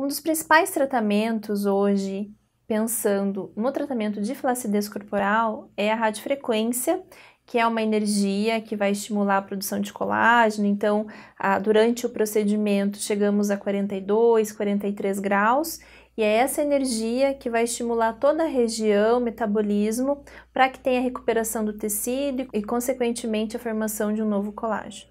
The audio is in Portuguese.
Um dos principais tratamentos hoje, pensando no tratamento de flacidez corporal, é a radiofrequência, que é uma energia que vai estimular a produção de colágeno. Então, durante o procedimento, chegamos a 42, 43 graus. E é essa energia que vai estimular toda a região, o metabolismo, para que tenha recuperação do tecido e, consequentemente, a formação de um novo colágeno.